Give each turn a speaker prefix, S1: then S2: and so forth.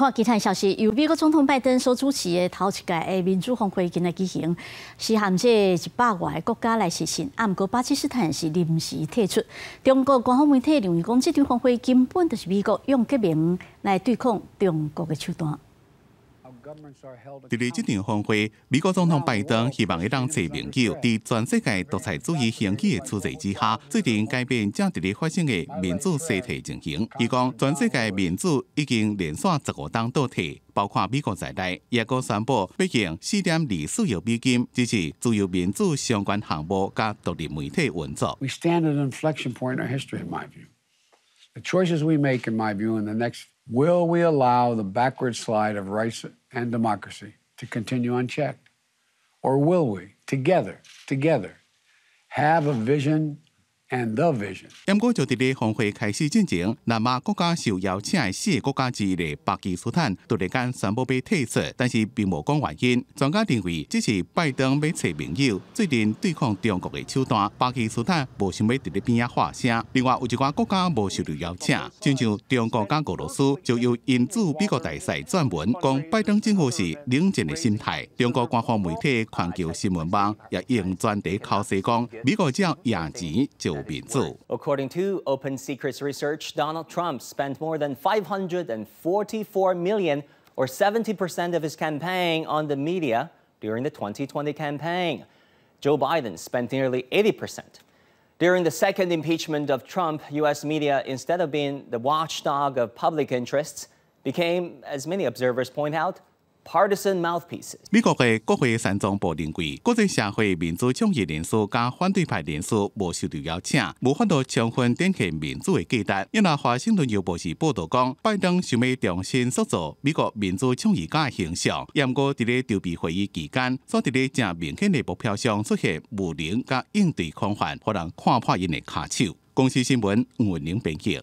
S1: 看其他消息，由美国总统拜登所主持的头一届的民主峰会今天举行，是含制一百外个国家来实行。啊，唔过巴基斯坦是临时退出。中国官方媒体认为，讲这场峰会根本就是美国用革命来对抗中国的手段。伫这场峰会，美国总统拜登希望一张座朋友，全世界独裁主义兴起的处境之下，制定改变正在发生嘅民主实体情形。伊讲，全世界民主已经连续十五档倒退，包括美国在内，也佫宣布拨用四点二四亿美金，支持自由民主相关项目佮独立媒体运作。
S2: choices we make, in my view, in the next will we allow the backward slide of rights and democracy to continue unchecked? Or will we, together, together, have a vision
S1: 英国就伫咧峰会开始进前，那么国家受邀请来，四个国家之一，巴基斯坦突然间宣布被退出，但是并无讲原因。专家认为，这是拜登要找朋友，最近对抗中国个手段。巴基斯坦无想要伫哩边啊发声。另外，有一寡国家无受到邀请，就像中国跟俄罗斯，就由因度、美国大使撰文讲，拜登政府是冷静的心态。中国官方媒体环球新闻网也用专题消息讲，美国只要赢钱就。
S3: According to Open Secrets research, Donald Trump spent more than 544 million or 70% of his campaign on the media during the 2020 campaign. Joe Biden spent nearly 80%. During the second impeachment of Trump, U.S. media, instead of being the watchdog of public interests, became, as many observers point out,
S1: 美国嘅国会山庄暴乱后，国际社会民主抗议联署加反对派联署无收到邀请，无法度充分展现民主嘅价值。因那华盛顿邮报是报道讲，拜登想要重新塑造美国民主抗议家嘅形象，不过伫咧筹备会议期间，所伫咧正明显的布票上出现无能加应对空缓，可能看破因嘅下手。公司新闻，吴玲玲编辑。